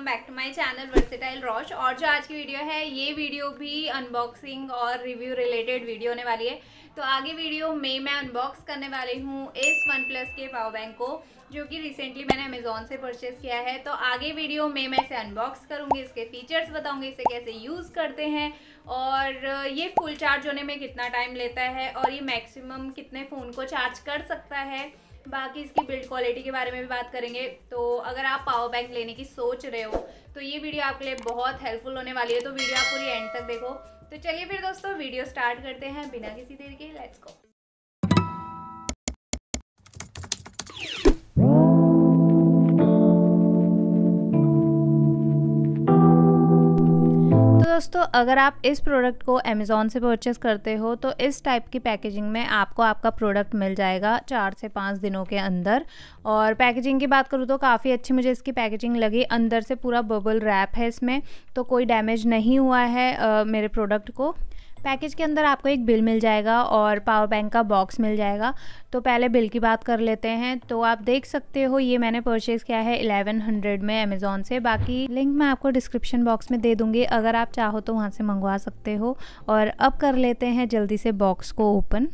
welcome back to my channel versatile रॉच और जो आज की वीडियो है ये वीडियो भी अनबॉक्सिंग और रिव्यू रिलेटेड वीडियो होने वाली है तो आगे वीडियो में मैं अनबॉक्स करने वाली हूँ इस वन प्लस के पावर बैंक को जो कि रिसेंटली मैंने अमेजोन से परचेस किया है तो आगे वीडियो में मैं इसे अनबॉक्स करूँगी इसके फीचर्स बताऊँगी इसे कैसे यूज़ करते हैं और ये फुल चार्ज होने में कितना टाइम लेता है और ये मैक्सिमम कितने फ़ोन को चार्ज कर सकता है बाकी इसकी बिल्ड क्वालिटी के बारे में भी बात करेंगे तो अगर आप पावर बैंक लेने की सोच रहे हो तो ये वीडियो आपके लिए बहुत हेल्पफुल होने वाली है तो वीडियो आप पूरी एंड तक देखो तो चलिए फिर दोस्तों वीडियो स्टार्ट करते हैं बिना किसी देर के लेट्स गो दोस्तों अगर आप इस प्रोडक्ट को अमेज़ोन से परचेस करते हो तो इस टाइप की पैकेजिंग में आपको आपका प्रोडक्ट मिल जाएगा चार से पाँच दिनों के अंदर और पैकेजिंग की बात करूँ तो काफ़ी अच्छी मुझे इसकी पैकेजिंग लगी अंदर से पूरा बबल रैप है इसमें तो कोई डैमेज नहीं हुआ है आ, मेरे प्रोडक्ट को पैकेज के अंदर आपको एक बिल मिल जाएगा और पावर बैंक का बॉक्स मिल जाएगा तो पहले बिल की बात कर लेते हैं तो आप देख सकते हो ये मैंने परचेज़ किया है 1100 में अमेज़ोन से बाकी लिंक मैं आपको डिस्क्रिप्शन बॉक्स में दे दूँगी अगर आप चाहो तो वहाँ से मंगवा सकते हो और अब कर लेते हैं जल्दी से बॉक्स को ओपन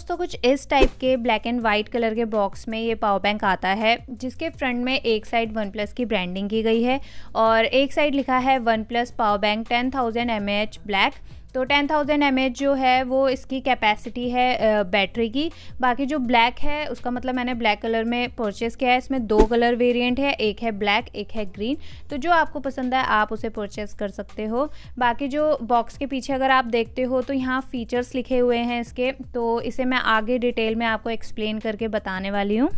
दोस्तों कुछ इस टाइप के ब्लैक एंड वाइट कलर के बॉक्स में ये पावर बैंक आता है जिसके फ्रंट में एक साइड वन प्लस की ब्रांडिंग की गई है और एक साइड लिखा है OnePlus power bank ten thousand M black तो 10,000 थाउजेंड जो है वो इसकी कैपेसिटी है बैटरी की बाकी जो ब्लैक है उसका मतलब मैंने ब्लैक कलर में परचेस किया है इसमें दो कलर वेरिएंट है एक है ब्लैक एक है ग्रीन तो जो आपको पसंद है आप उसे परचेस कर सकते हो बाकी जो बॉक्स के पीछे अगर आप देखते हो तो यहाँ फीचर्स लिखे हुए हैं इसके तो इसे मैं आगे डिटेल में आपको एक्सप्लेन करके बताने वाली हूँ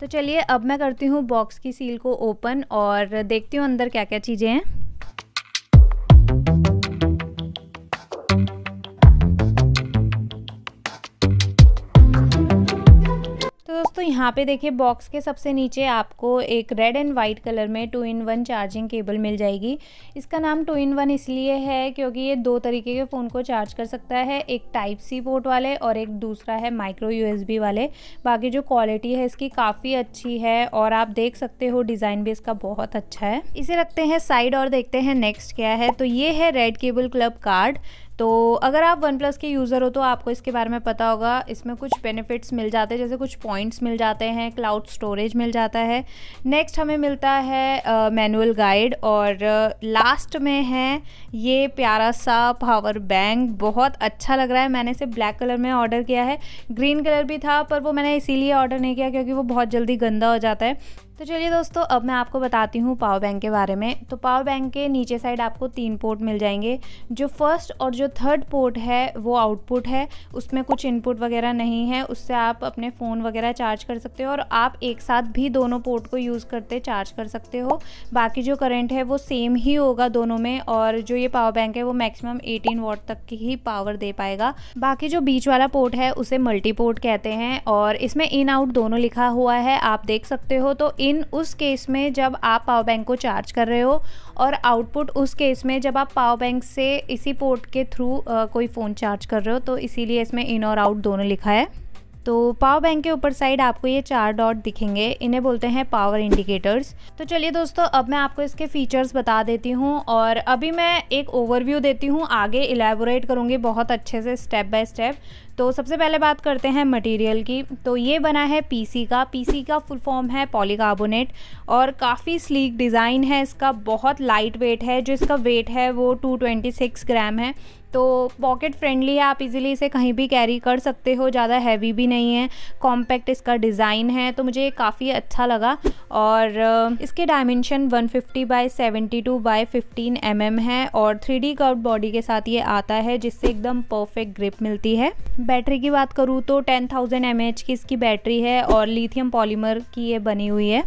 तो चलिए अब मैं करती हूँ बॉक्स की सील को ओपन और देखती हूँ अंदर क्या क्या चीज़ें हैं यहाँ पे देखिए बॉक्स के सबसे नीचे आपको एक रेड एंड वाइट कलर में two in one charging cable मिल जाएगी इसका नाम टू इन वन इसलिए है क्योंकि ये दो तरीके के फ़ोन को चार्ज कर सकता है एक टाइप सी पोर्ट वाले और एक दूसरा है माइक्रो यूएसबी वाले बाकी जो क्वालिटी है इसकी काफ़ी अच्छी है और आप देख सकते हो डिज़ाइन भी इसका बहुत अच्छा है इसे रखते हैं साइड और देखते हैं नेक्स्ट क्या है तो ये है रेड केबल क्लब कार्ड तो अगर आप वन प्लस के यूज़र हो तो आपको इसके बारे में पता होगा इसमें कुछ बेनिफिट्स मिल जाते हैं जैसे कुछ पॉइंट्स मिल जाते हैं क्लाउड स्टोरेज मिल जाता है नेक्स्ट हमें मिलता है मैनुअल uh, गाइड और लास्ट uh, में है ये प्यारा सा पावर बैंक बहुत अच्छा लग रहा है मैंने इसे ब्लैक कलर में ऑर्डर किया है ग्रीन कलर भी था पर वो मैंने इसीलिए ऑर्डर नहीं किया क्योंकि वो बहुत जल्दी गंदा हो जाता है तो चलिए दोस्तों अब मैं आपको बताती हूँ पावर बैंक के बारे में तो पावर बैंक के नीचे साइड आपको तीन पोर्ट मिल जाएंगे जो फर्स्ट और जो थर्ड पोर्ट है वो आउटपुट है उसमें कुछ इनपुट वगैरह नहीं है उससे आप अपने फ़ोन वगैरह चार्ज कर सकते हो और आप एक साथ भी दोनों पोर्ट को यूज़ करते चार्ज कर सकते हो बाकी जो करेंट है वो सेम ही होगा दोनों में और जो ये पावर बैंक है वो मैक्सिमम एटीन वॉट तक की ही पावर दे पाएगा बाकी जो बीच वाला पोर्ट है उसे मल्टी पोर्ट कहते हैं और इसमें इन आउट दोनों लिखा हुआ है आप देख सकते हो तो इन उस केस में जब आप पावर बैंक को चार्ज कर रहे हो और आउटपुट उस केस में जब आप पावर बैंक से इसी पोर्ट के थ्रू कोई फ़ोन चार्ज कर रहे हो तो इसीलिए इसमें इन और आउट दोनों लिखा है तो पावर बैंक के ऊपर साइड आपको ये चार डॉट दिखेंगे इन्हें बोलते हैं पावर इंडिकेटर्स तो चलिए दोस्तों अब मैं आपको इसके फीचर्स बता देती हूँ और अभी मैं एक ओवरव्यू देती हूँ आगे इलेबोरेट करूँगी बहुत अच्छे से स्टेप बाय स्टेप तो सबसे पहले बात करते हैं मटेरियल की तो ये बना है पीसी का पीसी का फुल फॉर्म है पॉलीकार्बोनेट और काफ़ी स्लीक डिज़ाइन है इसका बहुत लाइट वेट है जो इसका वेट है वो 226 ग्राम है तो पॉकेट फ्रेंडली है आप इजीली इसे कहीं भी कैरी कर सकते हो ज़्यादा हैवी भी नहीं नहीं है कॉम्पैक्ट इसका डिज़ाइन है तो मुझे काफ़ी अच्छा लगा और इसके dimension 150 fifty by seventy two by fifteen M M है और थ्री डी बॉडी के साथ ये आता है जिससे एकदम परफेक्ट ग्रिप मिलती है बैटरी की बात करूँ तो टेन थाउजेंड एम एच की इसकी बैटरी है और लिथियम पॉलीमर की ये बनी हुई है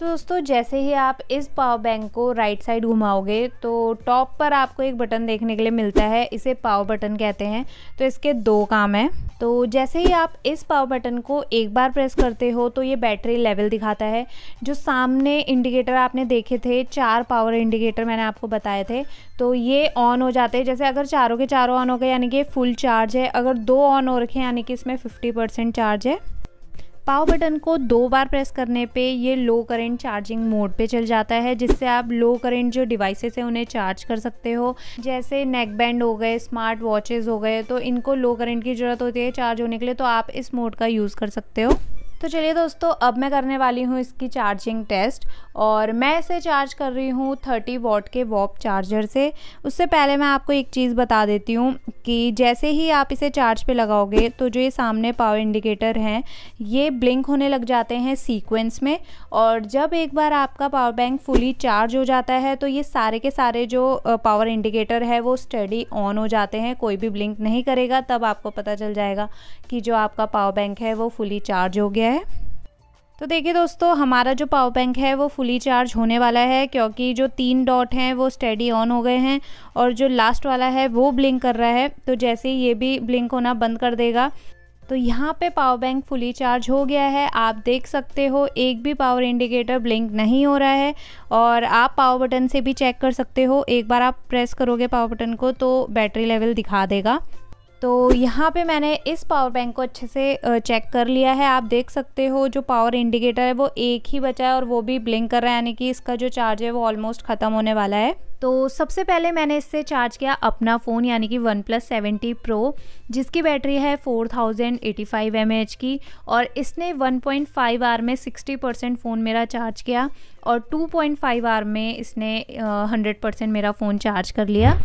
तो दोस्तों जैसे ही आप इस पावर बैंक को राइट साइड घुमाओगे तो टॉप पर आपको एक बटन देखने के लिए मिलता है इसे पावर बटन कहते हैं तो इसके दो काम हैं तो जैसे ही आप इस पावर बटन को एक बार प्रेस करते हो तो ये बैटरी लेवल दिखाता है जो सामने इंडिकेटर आपने देखे थे चार पावर इंडिकेटर मैंने आपको बताए थे तो ये ऑन हो जाते हैं जैसे अगर चारों के चारों ऑन हो गए यानी कि फुल चार्ज है अगर दो ऑन हो रखे यानी कि इसमें फिफ्टी चार्ज है पावर बटन को दो बार प्रेस करने पे ये लो करंट चार्जिंग मोड पे चल जाता है जिससे आप लो करंट जो डिवाइसेस हैं उन्हें चार्ज कर सकते हो जैसे नेक बैंड हो गए स्मार्ट वॉचेस हो गए तो इनको लो करंट की ज़रूरत होती है चार्ज होने के लिए तो आप इस मोड का यूज़ कर सकते हो तो चलिए दोस्तों अब मैं करने वाली हूँ इसकी चार्जिंग टेस्ट और मैं इसे चार्ज कर रही हूँ थर्टी वॉट के वॉप चार्जर से उससे पहले मैं आपको एक चीज़ बता देती हूँ कि जैसे ही आप इसे चार्ज पे लगाओगे तो जो ये सामने पावर इंडिकेटर हैं ये ब्लिंक होने लग जाते हैं सीक्वेंस में और जब एक बार आपका पावर बैंक फुली चार्ज हो जाता है तो ये सारे के सारे जो पावर इंडिकेटर है वो स्टडी ऑन हो जाते हैं कोई भी ब्लिंक नहीं करेगा तब आपको पता चल जाएगा कि जो आपका पावर बैंक है वो फुली चार्ज हो गया है तो देखिए दोस्तों हमारा जो पावर बैंक है वो फुली चार्ज होने वाला है क्योंकि जो तीन डॉट हैं वो स्टडी ऑन हो गए हैं और जो लास्ट वाला है वो ब्लिंक कर रहा है तो जैसे ये भी ब्लिंक होना बंद कर देगा तो यहाँ पे पावर बैंक फुली चार्ज हो गया है आप देख सकते हो एक भी पावर इंडिकेटर ब्लिंक नहीं हो रहा है और आप पावर बटन से भी चेक कर सकते हो एक बार आप प्रेस करोगे पावर बटन को तो बैटरी लेवल दिखा देगा तो यहाँ पे मैंने इस पावर बैंक को अच्छे से चेक कर लिया है आप देख सकते हो जो पावर इंडिकेटर है वो एक ही बचा है और वो भी ब्लिंक कर रहा है यानी कि इसका जो चार्ज है वो ऑलमोस्ट ख़त्म होने वाला है तो सबसे पहले मैंने इससे चार्ज किया अपना फ़ोन यानी कि वन प्लस सेवेंटी प्रो जिसकी बैटरी है four thousand eighty five M H की और इसने वन पॉइंट फाइव आर में सिक्सटी परसेंट फ़ोन मेरा चार्ज किया और 2.5 आवर में इसने हंड्रेड परसेंट मेरा फ़ोन चार्ज कर लिया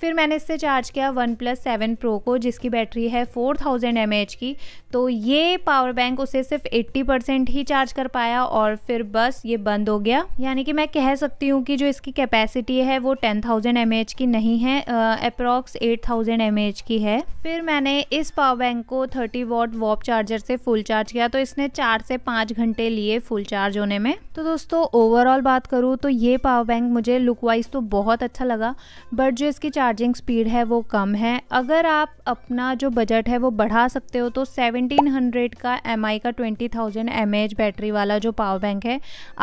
फिर मैंने इससे चार्ज किया वन प्लस सेवन प्रो को जिसकी बैटरी है फोर थाउजेंड एम एच की तो ये पावर बैंक उसे सिर्फ एट्टी परसेंट ही चार्ज कर पाया और फिर बस ये बंद हो गया यानी कि मैं कह सकती हूँ कि जो इसकी कैपेसिटी है वो टेन थाउजेंड एम एच की नहीं है approx eight thousand M H की है फिर मैंने इस पावर बैंक को थर्टी वॉट वॉप चार्जर से फुल चार्ज किया तो इसने चार से पाँच घंटे लिए फुल चार्ज होने में तो दोस्तों ओवरऑल बात करूँ तो ये पावर बैंक मुझे लुक वाइज तो बहुत अच्छा लगा बट जो इसकी चार्जिंग स्पीड है वो कम है अगर आप अपना जो बजट है वो बढ़ा सकते हो तो 1700 का एम का 20,000 थाउजेंड बैटरी वाला जो पावर बैंक है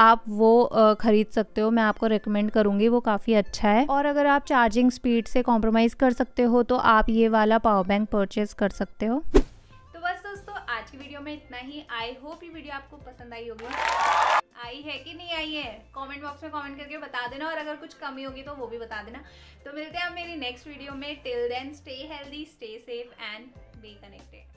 आप वो ख़रीद सकते हो मैं आपको रिकमेंड करूँगी वो काफ़ी अच्छा है और अगर आप चार्जिंग स्पीड से कॉम्प्रोमाइज़ कर सकते हो तो आप ये वाला पावर बैंक परचेज़ कर सकते हो तो बस दोस्तों आज की वीडियो में इतना ही आई होप ये वीडियो आपको पसंद आई होगी आई है कि नहीं आई है कमेंट बॉक्स में कमेंट करके बता देना और अगर कुछ कमी होगी तो वो भी बता देना तो मिलते हैं आप मेरी नेक्स्ट वीडियो में till then stay healthy stay safe and be connected